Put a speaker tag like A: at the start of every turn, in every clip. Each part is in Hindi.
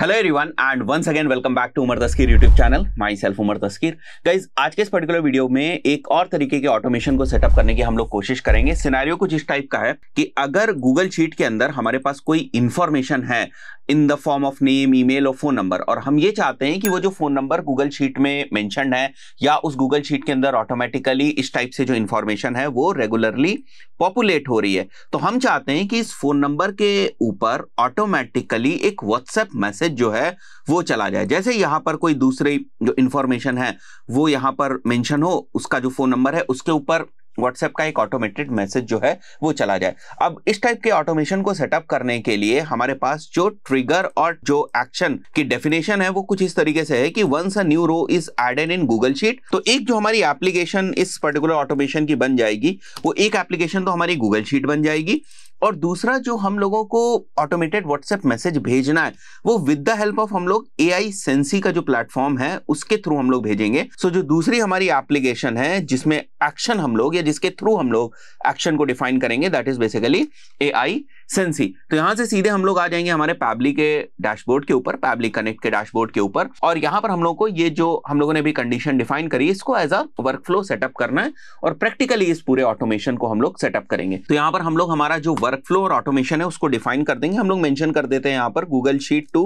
A: hello everyone and once again welcome back to Umar Taskeer YouTube channel myself Umar Taskeer guys आज के इस पर्टिकुलर वीडियो में एक और तरीके के ऑटोमेशन को सेटअप करने की हम लोग कोशिश करेंगे सिनेरियो कुछ इस टाइप का है कि अगर गूगल शीट के अंदर हमारे पास कोई इन्फॉर्मेशन है in the form of name email और फोन नंबर और हम ये चाहते हैं कि वो जो फोन नंबर गूगल शीट में मैंशन है या उस गूगल शीट के अंदर ऑटोमेटिकली इस टाइप से जो इन्फॉर्मेशन है वो रेगुलरली पॉपुलेट हो रही है तो हम चाहते हैं कि इस फोन नंबर के ऊपर ऑटोमेटिकली एक व्हाट्सएप मैसेज जो है वो चला जाए जैसे यहाँ पर कोई दूसरी जो इन्फॉर्मेशन है वो यहाँ पर मैंशन हो उसका जो फोन नंबर है उसके ऊपर व्हाट्सएप का एक ऑटोमेटेड मैसेज जो है वो चला जाए अब इस टाइप के ऑटोमेशन को सेटअप करने के लिए हमारे पास जो ट्रिगर और जो एक्शन की डेफिनेशन है वो कुछ इस तरीके से है कि once a new row is added in Google sheet तो एक जो हमारी एप्लीकेशन इस पर्टिकुलर ऑटोमेशन की बन जाएगी वो एक एप्लीकेशन तो हमारी गूगल शीट बन जाएगी और दूसरा जो हम लोगों को ऑटोमेटेड व्हाट्सएप मैसेज भेजना है वो विद द हेल्प ऑफ हम लोग ए आई सेंसी का जो प्लेटफॉर्म है उसके थ्रू हम लोग भेजेंगे सो so, जो दूसरी हमारी एप्लीकेशन है जिसमें एक्शन हम लोग या जिसके थ्रू हम लोग एक्शन को डिफाइन करेंगे that is basically A I AiSensy तो यहां से सीधे हम लोग आ जाएंगे हमारे पैबली के डैशबोर्ड के ऊपर पैबली कनेक्ट के डैशबोर्ड के ऊपर और यहां पर हम लोग को ये जो हम लोगों ने भी कंडीशन डिफाइन करी इसको as a workflow setup करना है और प्रैक्टिकली इस पूरे ऑटोमेशन को हम लोग सेटअप करेंगे तो यहां पर हम लोग हमारा जो वर्क फ्लो और ऑटोमेशन है उसको डिफाइन कर देंगे हम लोग मैंशन कर देते हैं यहाँ पर Google sheet to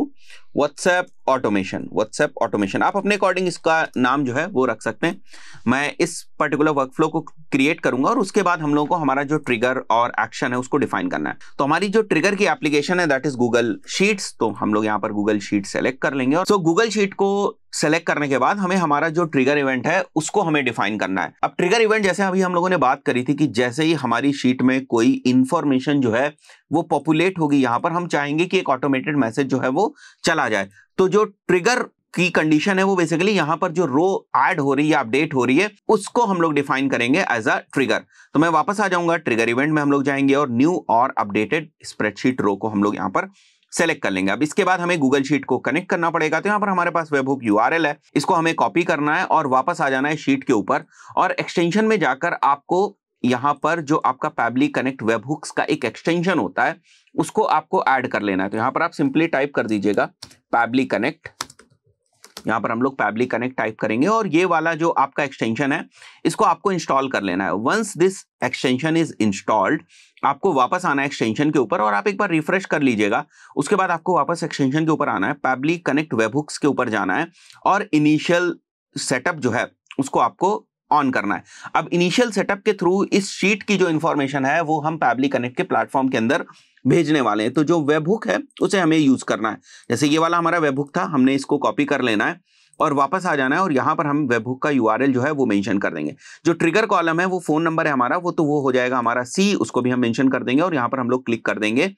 A: WhatsApp automation WhatsApp automation आप अपने अकॉर्डिंग इसका नाम जो है वो रख सकते हैं मैं इस पर्टिकुलर वर्कफ्लो को क्रिएट करूंगा और उसके बाद हम लोगों को हमारा जो ट्रिगर और एक्शन है उसको डिफाइन करना है तो हमारी जो ट्रिगर की एप्लीकेशन है दैट इज गूगल शीट्स तो हम लोग यहाँ पर गूगल शीट सेलेक्ट कर लेंगे और सो गूगल शीट को सेलेक्ट करने के बाद हमें हमारा जो ट्रिगर इवेंट है उसको हमें डिफाइन करना है अब ट्रिगर इवेंट जैसे अभी हम लोगों ने बात करी थी कि जैसे ही हमारी शीट में कोई इंफॉर्मेशन जो है वो पॉपुलेट होगी यहां पर हम चाहेंगे कि एक ऑटोमेटेड मैसेज जो है वो चला जाए तो जो ट्रिगर की कंडीशन है वो बेसिकली यहां पर जो रो एड हो रही है अपडेट हो रही है उसको हम लोग डिफाइन करेंगे एज अ ट्रिगर तो मैं वापस आ जाऊंगा ट्रिगर इवेंट में हम लोग जाएंगे और न्यू और अपडेटेड स्प्रेडशीट रो को हम लोग यहाँ पर सेलेक्ट कर लेंगे अब इसके बाद हमें गूगल शीट को कनेक्ट करना पड़ेगा तो यहाँ पर हमारे पास वेबहुक यू है इसको हमें कॉपी करना है और वापस आ जाना है शीट के ऊपर और एक्सटेंशन में जाकर आपको यहाँ पर जो आपका पैबली कनेक्ट वेबहुक्स का एक एक्सटेंशन होता है उसको आपको ऐड कर लेना है तो यहाँ पर आप सिंपली टाइप कर दीजिएगा पैबली कनेक्ट यहाँ पर हम लोग पैबली कनेक्ट टाइप करेंगे और ये वाला जो आपका एक्सटेंशन है इसको आपको इंस्टॉल कर लेना है once this extension is installed आपको वापस आना है एक्सटेंशन के ऊपर और आप एक बार रिफ्रेश कर लीजिएगा उसके बाद आपको वापस एक्सटेंशन के ऊपर आना है पैबली कनेक्ट वेबहुक्स के ऊपर जाना है और इनिशियल सेटअप जो है उसको आपको ऑन करना है अब इनिशियल सेटअप के थ्रू इस शीट की जो इन्फॉर्मेशन है वो हम पैबली कनेक्ट के प्लेटफॉर्म के अंदर भेजने वाले हैं तो जो वेब हुक है उसे हमें यूज करना है जैसे ये वाला हमारा वेब हुक था हमने इसको कॉपी कर लेना है और वापस आ जाना है और यहाँ पर हम वेबहुक का यू जो है वो मेंशन कर देंगे जो ट्रिगर कॉलम है वो फोन नंबर है हमारा वो तो वो हो जाएगा हमारा सी उसको भी हम मेंशन कर देंगे और यहाँ पर हम लोग क्लिक कर देंगे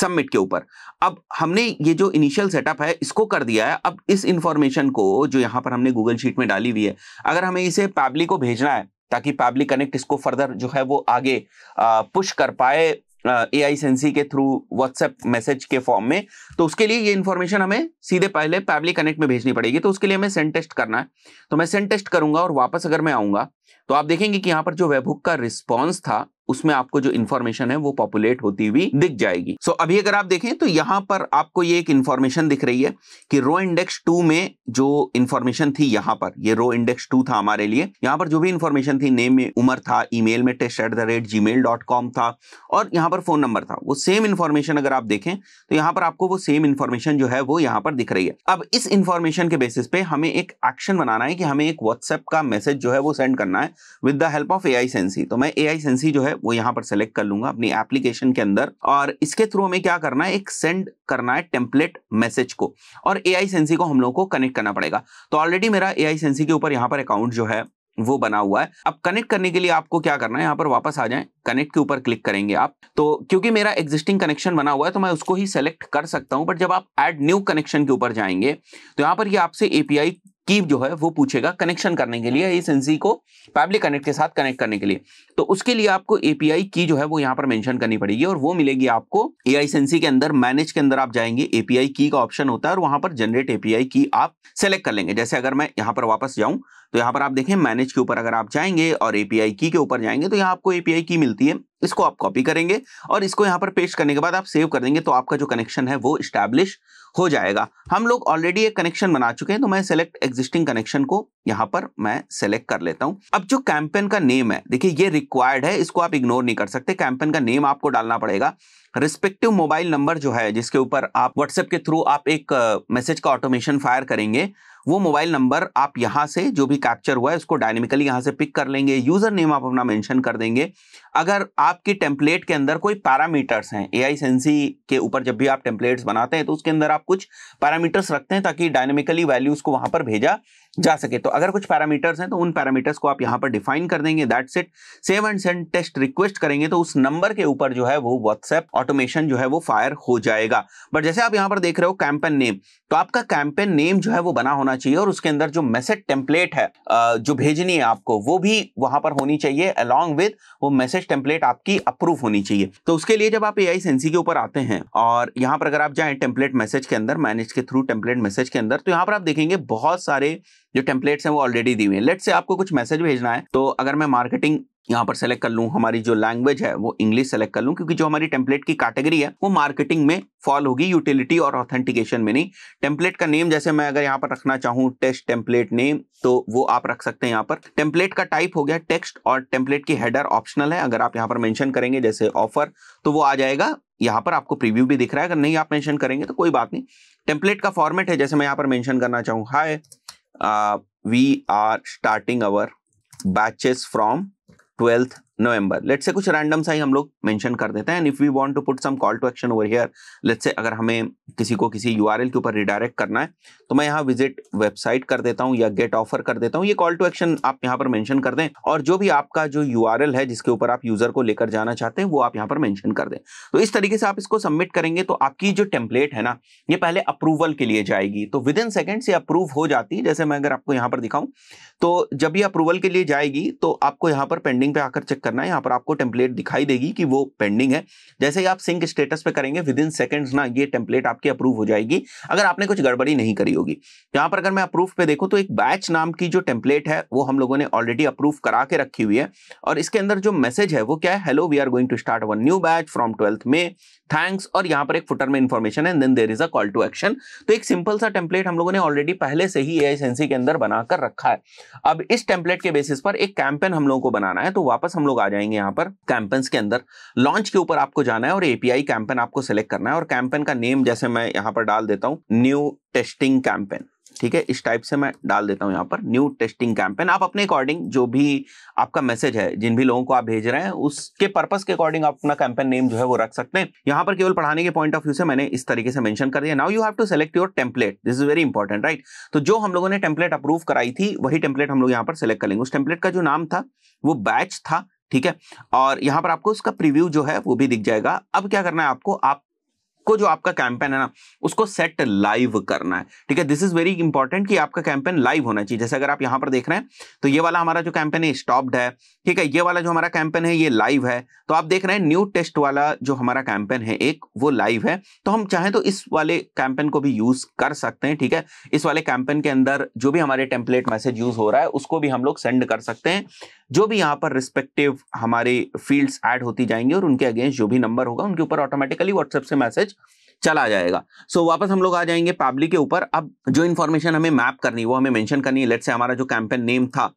A: सबमिट के ऊपर अब हमने ये जो इनिशियल सेटअप है इसको कर दिया है अब इस इंफॉर्मेशन को जो यहाँ पर हमने गूगल शीट में डाली हुई है अगर हमें इसे पैबली को भेजना है ताकि पैबली कनेक्ट इसको फर्दर जो है वो आगे पुश कर पाए ए आई सेंसी के थ्रू व्हाट्सएप मैसेज के फॉर्म में तो उसके लिए ये इन्फॉर्मेशन हमें सीधे पहले पैबली कनेक्ट में भेजनी पड़ेगी तो उसके लिए हमें सेंड टेस्ट करना है तो मैं सेंड टेस्ट करूंगा और वापस अगर मैं आऊंगा तो आप देखेंगे कि यहाँ पर जो वेबहुक का रिस्पॉन्स था उसमें आपको जो इन्फॉर्मेशन है वो पॉपुलेट होती हुई दिख जाएगी सो so, अभी अगर आप देखें तो यहाँ पर आपको ये एक इन्फॉर्मेशन दिख रही है कि रो इंडेक्स टू में जो इन्फॉर्मेशन थी यहाँ पर ये रो इंडेक्स टू था हमारे लिए यहाँ पर जो भी इन्फॉर्मेशन थी नेम में उमर था ईमेल में test at the rate gmail dot com था और यहाँ पर फोन नंबर था वो सेम इन्फॉर्मेशन अगर आप देखें तो यहाँ पर आपको वो सेम इन्फॉर्मेशन जो है वो यहाँ पर दिख रही है अब इस इन्फॉर्मेशन के बेसिस पे हमें एक एक्शन बनाना है कि हमें एक व्हाट्सएप का मैसेज जो है वो सेंड करना करना है with the help of A I AiSensy तो मैं ए आई सेंसी जो है वो यहाँ पर सेलेक्ट कर लूंगा अपनी एप्लीकेशन के अंदर और इसके थ्रू हमें क्या करना है एक सेंड करना है टेम्पलेट मैसेज को और ए आई सेंसी को हम लोग को कनेक्ट करना पड़ेगा तो ऑलरेडी मेरा ए आई सेंसी के ऊपर यहाँ पर अकाउंट जो है वो बना हुआ है अब कनेक्ट करने के लिए आपको क्या करना है यहाँ पर वापस आ जाए कनेक्ट के ऊपर क्लिक करेंगे आप तो क्योंकि मेरा एग्जिस्टिंग कनेक्शन बना हुआ है तो मैं उसको ही सेलेक्ट कर सकता हूं बट जब आप ऐड न्यू कनेक्शन के ऊपर जाएंगे तो यहाँ पर ये आपसे एपीआई कीप जो है वो पूछेगा कनेक्शन करने के लिए इस एनसी को पब्लिक कनेक्ट के साथ कनेक्ट करने के लिए तो उसके लिए आपको एपीआई की जो है वो यहाँ पर मेंशन करनी पड़ेगी और वो मिलेगी आपको ए आई के अंदर मैनेज के अंदर आप जाएंगे एपीआई की का ऑप्शन होता है और वहां पर जनरेट एपीआई की आप सेलेक्ट कर लेंगे जैसे अगर मैं यहाँ पर वापस जाऊं तो यहाँ पर आप देखें मैनेज के ऊपर अगर आप जाएंगे और एपीआई की के ऊपर जाएंगे तो यहाँ आपको एपीआई की मिलती है इसको आप कॉपी करेंगे और इसको यहाँ पर पेस्ट करने के बाद आप सेव कर देंगे तो आपका जो कनेक्शन है वो स्टैब्लिश हो जाएगा हम लोग ऑलरेडी एक कनेक्शन बना चुके हैं तो मैं सेलेक्ट एग्जिस्टिंग कनेक्शन को यहाँ पर मैं सेलेक्ट कर लेता हूँ अब जो कैंपेन का नेम है देखिए ये रिक्वायर्ड है इसको आप इग्नोर नहीं कर सकते कैंपेन का नेम आपको डालना पड़ेगा रिस्पेक्टिव मोबाइल नंबर जो है जिसके ऊपर आप व्हाट्सएप के थ्रू आप एक मैसेज का ऑटोमेशन फायर करेंगे वो मोबाइल नंबर आप यहाँ से जो भी कैप्चर हुआ है उसको डायनेमिकली यहाँ से पिक कर लेंगे यूज़र नेम आप अपना मेंशन कर देंगे अगर आपकी टेम्पलेट के अंदर कोई पैरामीटर्स हैं ए आई सेंसी के ऊपर जब भी आप टेम्पलेट्स बनाते हैं तो उसके अंदर आप कुछ पैरामीटर्स रखते हैं ताकि डायनेमिकली वैल्यूज़ को वहाँ पर भेजा जा सके तो अगर कुछ पैरामीटर्स हैं तो उन पैरामीटर्स को आप यहां पर डिफाइन कर देंगे that's it save and send test request करेंगे तो उस नंबर के ऊपर जो है वो व्हाट्सएप ऑटोमेशन जो है वो फायर हो जाएगा बट जैसे आप यहां पर देख रहे हो कैंपेन नेम तो आपका कैंपेन नेम जो है वो बना होना चाहिए और उसके अंदर जो मैसेज टेम्पलेट है जो भेजनी है आपको वो भी वहां पर होनी चाहिए अलॉन्ग विद वो मैसेज टेम्पलेट आपकी अप्रूव होनी चाहिए तो उसके लिए जब आप ए आई के ऊपर आते हैं और यहाँ पर अगर आप जाए टेम्पलेट मैसेज के अंदर मैनेज के थ्रू टेम्पलेट मैसेज के अंदर तो यहाँ पर आप देखेंगे बहुत सारे जो टेम्पलेट्स हैं वो ऑलरेडी दी हुई है लेट से आपको कुछ मैसेज भेजना है तो अगर मैं मार्केटिंग यहाँ पर सेलेक्ट कर लूँ हमारी जो लैंग्वेज है वो इंग्लिश सेलेक्ट कर लूँ क्योंकि जो हमारी टेम्पलेट की कैटेगरी है वो मार्केटिंग में फॉल होगी यूटिलिटी और ऑथेंटिकेशन में नहीं टेम्पलेट का नेम जैसे मैं अगर यहाँ पर रखना चाहूँ टेस्ट टेम्पलेट नेम तो वो आप रख सकते हैं यहाँ पर टेम्पलेट का टाइप हो गया टेक्स्ट और टेम्पलेट की हेडर ऑप्शनल है अगर आप यहाँ पर मैंशन करेंगे जैसे ऑफर तो वो आ जाएगा यहाँ पर आपको प्रीव्यू भी दिख रहा है अगर नहीं आप मेंशन करेंगे तो कोई बात नहीं टेम्पलेट का फॉर्मेट है जैसे मैं यहाँ पर मेंशन करना चाहूँ hi uh, we are starting our batches from 12th November let's say कुछ रैंडम सा ही हम लोग मेंशन कर देते हैं and if we want to put some call to action over here let's say अगर हमें किसी को किसी यूआरएल के ऊपर रिडायरेक्ट करना है तो मैं यहाँ विजिट वेबसाइट कर देता हूँ या गेट ऑफर कर देता हूँ ये कॉल टू एक्शन आप यहाँ पर मेंशन कर दें और जो भी आपका जो यू है जिसके ऊपर आप यूजर को लेकर जाना चाहते हैं वो आप यहाँ पर मैंशन कर दें तो इस तरीके से आप इसको सबमिट करेंगे तो आपकी जो टेम्पलेट है ना ये पहले अप्रूवल के लिए जाएगी तो विद इन सेकेंड से अप्रूव हो जाती है जैसे मैं अगर आपको यहाँ पर दिखाऊं तो जब ये अप्रूवल के लिए जाएगी तो आपको यहाँ पर पेंडिंग पे आकर चेक करना है यहाँ पर आपको टेम्पलेट दिखाई देगी कि वो पेंडिंग है जैसे ही आप सिंक स्टेटस पे करेंगे विद इन सेकेंड्स ना ये टेम्पलेट आपकी अप्रूव हो जाएगी अगर आपने कुछ गड़बड़ी नहीं करी होगी यहाँ पर अगर मैं अप्रूव पे देखूँ तो एक बैच नाम की जो टेम्पलेट है वो हम लोगों ने ऑलरेडी अप्रूव करा के रखी हुई है और इसके अंदर जो मैसेज है वो क्या है hello we are going to start one new batch from twelfth में थैंक्स और यहाँ पर एक फुटर में इन्फॉर्मेशन है then there is a call to action तो एक सिंपल सा टेम्पलेट हम लोगों ने ऑलरेडी पहले से ही ए के अंदर बनाकर रखा है अब इस टेम्पलेट के बेसिस पर एक कैंपेन हम लोगों को बनाना है तो वापस हम लोग लोग आ जाएंगे यहाँ पर कैंपेन्स के अंदर लॉन्च के ऊपर आपको जाना है और एपीआई कैंपेन आपको सेलेक्ट करना है और कैंपेन का नेम जैसे मैं यहाँ पर डाल देता हूँ न्यू टेस्टिंग कैंपेन ठीक है इस टाइप से मैं डाल देता हूं यहां पर न्यू टेस्टिंग कैंपेन आप अपने अकॉर्डिंग जो भी आपका मैसेज है जिन भी लोगों को आप भेज रहे हैं उसके पर्पस के अकॉर्डिंग आप अपना कैंपेन नेम जो है वो रख सकते हैं यहां पर केवल पढ़ाने के पॉइंट ऑफ व्यू से मैंने इस तरीके से मेंशन कर दिया now you have to select your template this is very important right तो जो हम लोगों ने टेम्पलेट अप्रूव कराई थी वही टेम्पलेट हम लोग यहाँ पर सेलेक्ट करेंगे उस टेम्पलेट का जो नाम था वो बैच था ठीक है और यहां पर आपको उसका प्रीव्यू जो है वो भी दिख जाएगा अब क्या करना है आपको आप आपको जो आपका कैंपेन है ना उसको सेट लाइव करना है ठीक है दिस इज वेरी इंपॉर्टेंट कि आपका कैंपेन लाइव होना चाहिए जैसे अगर आप यहां पर देख रहे हैं तो ये वाला हमारा जो कैंपेन है स्टॉप्ड है ठीक है ये वाला जो हमारा कैंपेन है ये लाइव है तो आप देख रहे हैं न्यू टेस्ट वाला जो हमारा कैंपेन है एक वो लाइव है तो हम चाहें तो इस वाले कैंपेन को भी यूज कर सकते हैं ठीक है इस वाले कैंपेन के अंदर जो भी हमारे टेम्पलेट मैसेज यूज हो रहा है उसको भी हम लोग सेंड कर सकते हैं जो भी यहाँ पर रिस्पेक्टिव हमारे फील्ड्स ऐड होती जाएंगी और उनके अगेंस्ट जो भी नंबर होगा उनके ऊपर ऑटोमेटिकली व्हाट्सएप से मैसेज चला जाएगा सो so, वापस हम लोग आ जाएंगे पाबली के ऊपर अब जो इन्फॉर्मेशन हमें मैप करनी वो हमें मेंशन करनी है लेट से हमारा जो कैंपेन नेम था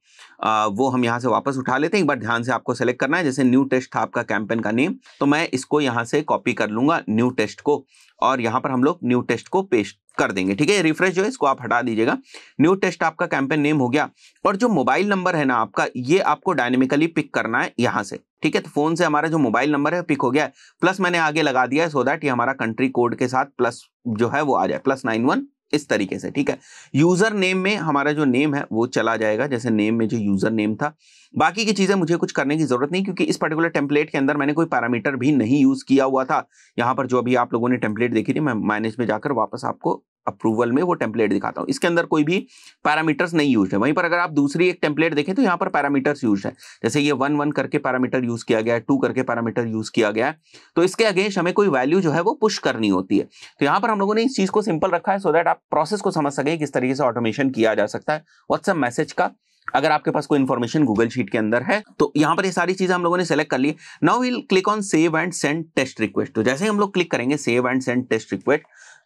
A: आ, वो हम यहाँ से वापस उठा लेते हैं एक बार ध्यान से आपको सेलेक्ट करना है जैसे न्यू टेस्ट था आपका कैंपेन का नेम तो मैं इसको यहाँ से कॉपी कर लूंगा न्यू टेस्ट को और यहाँ पर हम लोग न्यू टेस्ट को पेस्ट कर देंगे ठीक है रिफ्रेश जो है इसको आप हटा दीजिएगा न्यू टेस्ट आपका कैंपेन नेम हो गया और जो मोबाइल नंबर है ना आपका ये आपको डायनेमिकली पिक करना है यहाँ से ठीक है तो फोन से हमारा जो मोबाइल नंबर है पिक हो गया है प्लस मैंने आगे लगा दिया है सो दैट ये हमारा कंट्री कोड के साथ प्लस जो है वो आ जाए प्लस नाइन वन इस तरीके से ठीक है यूजर नेम में हमारा जो नेम है वो चला जाएगा जैसे नेम में जो यूजर नेम था बाकी की चीजें मुझे कुछ करने की जरूरत नहीं क्योंकि इस पर्टिकुलर टेम्पलेट के अंदर मैंने कोई पैरामीटर भी नहीं यूज किया हुआ था यहाँ पर जो अभी आप लोगों ने टेम्पलेट देखी थी मैं मैनेज में जाकर वापस आपको अप्रूवल में वो टेम्पलेट दिखाता हूँ इसके अंदर कोई भी पैरामीटर्स नहीं यूज है वहीं पर अगर आप दूसरी एक टेम्पलेट देखें तो यहाँ पर पैरामीटर्स यूज है जैसे ये वन वन करके पैरामीटर यूज किया गया है टू करके पैरामीटर यूज किया गया है तो इसके अगेंस्ट हमें कोई वैल्यू जो है वो पुश करनी होती है तो यहाँ पर हम लोगों ने इस चीज को सिंपल रखा है सो दैट आप प्रोसेस को समझ सकें किस तरीके से ऑटोमेशन किया जा सकता है व्हाट्सएप मैसेज का अगर आपके पास कोई इन्फॉर्मेशन गूगल शीट के अंदर है तो यहाँ पर ये यह सारी चीजें हम लोगों ने सेलेक्ट कर ली now will click on save and send test request तो जैसे ही हम लोग क्लिक करेंगे save and send test request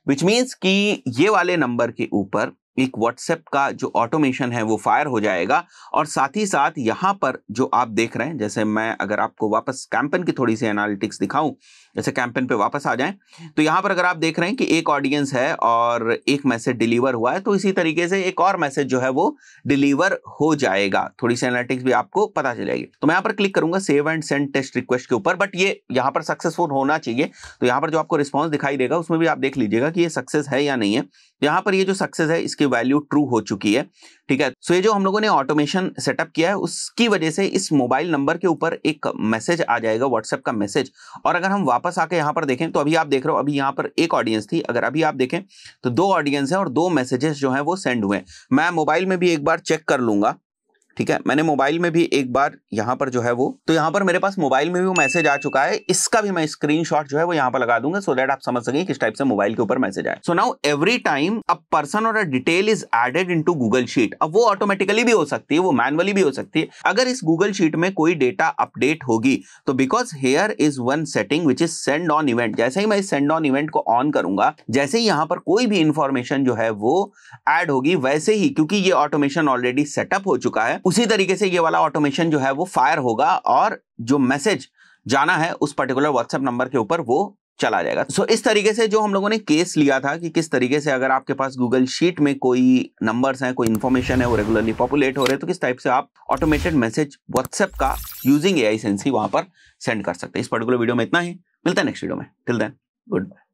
A: which means कि ये वाले नंबर के ऊपर एक व्हाट्सएप का जो ऑटोमेशन है वो फायर हो जाएगा और साथ ही साथ यहाँ पर जो आप देख रहे हैं जैसे मैं अगर आपको वापस कैंपेन की थोड़ी सी एनालिटिक्स दिखाऊं जैसे कैंपेन पे वापस आ जाएं तो यहाँ पर अगर आप देख रहे हैं कि एक ऑडियंस है और एक मैसेज डिलीवर हुआ है तो इसी तरीके से एक और मैसेज जो है वो डिलीवर हो जाएगा थोड़ी सी एनालिटिक्स भी आपको पता चल जाएगी तो मैं यहाँ पर क्लिक करूंगा save and send test request के ऊपर बट ये यहाँ पर सक्सेसफुल होना चाहिए तो यहाँ पर जो आपको रिस्पॉन्स दिखाई देगा उसमें भी आप देख लीजिएगा कि ये सक्सेस है या नहीं है यहाँ पर ये जो सक्सेस है इसके उसकी वैल्यू ट्रू हो चुकी है ठीक है सो ये जो हम लोगों ने ऑटोमेशन सेटअप किया है उसकी वजह से इस मोबाइल नंबर के ऊपर एक मैसेज आ जाएगा व्हाट्सएप का मैसेज और अगर हम वापस आके यहाँ पर देखें तो अभी आप देख रहे हो अभी यहाँ पर एक ऑडियंस थी अगर अभी आप देखें तो दो ऑडियंस है और दो मैसेजेस जो है वो सेंड हुए मैं मोबाइल में भी एक बार चेक कर लूंगा ठीक है मैंने मोबाइल में भी एक बार यहां पर जो है वो तो यहाँ पर मेरे पास मोबाइल में भी वो मैसेज आ चुका है इसका भी मैं स्क्रीन जो है वो यहां पर लगा दूंगा सो so दैट आप समझ सकें किस टाइप से मोबाइल के ऊपर मैसेज आए so now every time a person और a detail is added in Google sheet अब वो ऑटोमेटिकली भी हो सकती है वो मैनुअली भी हो सकती है अगर इस गूगल शीट में कोई डेटा अपडेट होगी तो because here is one setting which is send on event जैसे ही मैं इस सेंड ऑन इवेंट को ऑन करूंगा जैसे ही यहां पर कोई भी इंफॉर्मेशन जो है वो एड होगी वैसे ही क्योंकि ये ऑटोमेशन ऑलरेडी सेटअप हो चुका है उसी तरीके से ये वाला ऑटोमेशन जो है वो फायर होगा और जो मैसेज जाना है उस पर्टिकुलर व्हाट्सएप नंबर के ऊपर वो चला जाएगा सो so, इस तरीके से जो हम लोगों ने केस लिया था कि किस तरीके से अगर आपके पास गूगल शीट में कोई नंबर्स हैं कोई इन्फॉर्मेशन है वो रेगुलरली पॉपुलेट हो रहे हैं तो किस टाइप से आप ऑटोमेटेड मैसेज व्हाट्सएप का यूजिंग ए आई सेंसी वहां पर सेंड कर सकते हैं इस पर्टिकुलर वीडियो में इतना ही मिलता है नेक्स्ट वीडियो में टिल देन गुड बाय